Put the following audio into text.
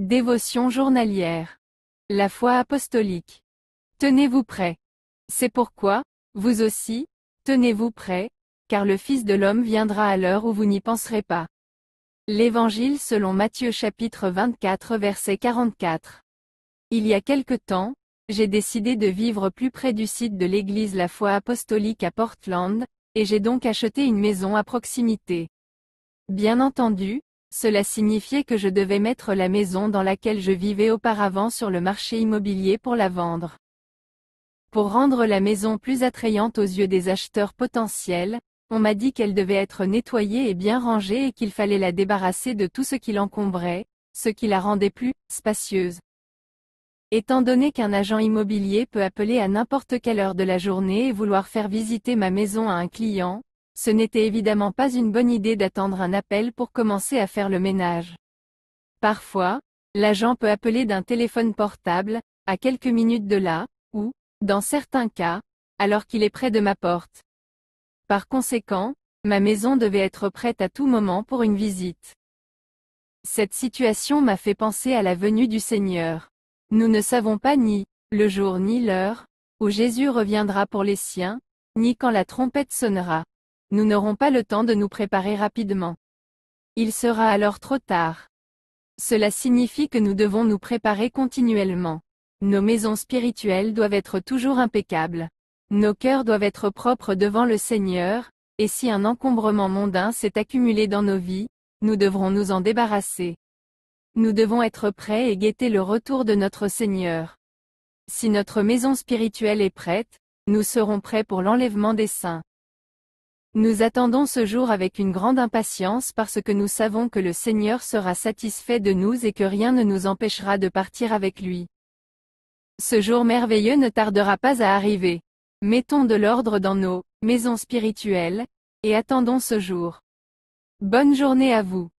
Dévotion journalière. La foi apostolique. Tenez-vous prêt. C'est pourquoi, vous aussi, tenez-vous prêt, car le Fils de l'homme viendra à l'heure où vous n'y penserez pas. L'Évangile selon Matthieu chapitre 24 verset 44. Il y a quelque temps, j'ai décidé de vivre plus près du site de l'église La Foi apostolique à Portland, et j'ai donc acheté une maison à proximité. Bien entendu, cela signifiait que je devais mettre la maison dans laquelle je vivais auparavant sur le marché immobilier pour la vendre. Pour rendre la maison plus attrayante aux yeux des acheteurs potentiels, on m'a dit qu'elle devait être nettoyée et bien rangée et qu'il fallait la débarrasser de tout ce qui l'encombrait, ce qui la rendait plus spacieuse. Étant donné qu'un agent immobilier peut appeler à n'importe quelle heure de la journée et vouloir faire visiter ma maison à un client, ce n'était évidemment pas une bonne idée d'attendre un appel pour commencer à faire le ménage. Parfois, l'agent peut appeler d'un téléphone portable, à quelques minutes de là, ou, dans certains cas, alors qu'il est près de ma porte. Par conséquent, ma maison devait être prête à tout moment pour une visite. Cette situation m'a fait penser à la venue du Seigneur. Nous ne savons pas ni le jour ni l'heure où Jésus reviendra pour les siens, ni quand la trompette sonnera nous n'aurons pas le temps de nous préparer rapidement. Il sera alors trop tard. Cela signifie que nous devons nous préparer continuellement. Nos maisons spirituelles doivent être toujours impeccables. Nos cœurs doivent être propres devant le Seigneur, et si un encombrement mondain s'est accumulé dans nos vies, nous devrons nous en débarrasser. Nous devons être prêts et guetter le retour de notre Seigneur. Si notre maison spirituelle est prête, nous serons prêts pour l'enlèvement des saints. Nous attendons ce jour avec une grande impatience parce que nous savons que le Seigneur sera satisfait de nous et que rien ne nous empêchera de partir avec lui. Ce jour merveilleux ne tardera pas à arriver. Mettons de l'ordre dans nos maisons spirituelles, et attendons ce jour. Bonne journée à vous.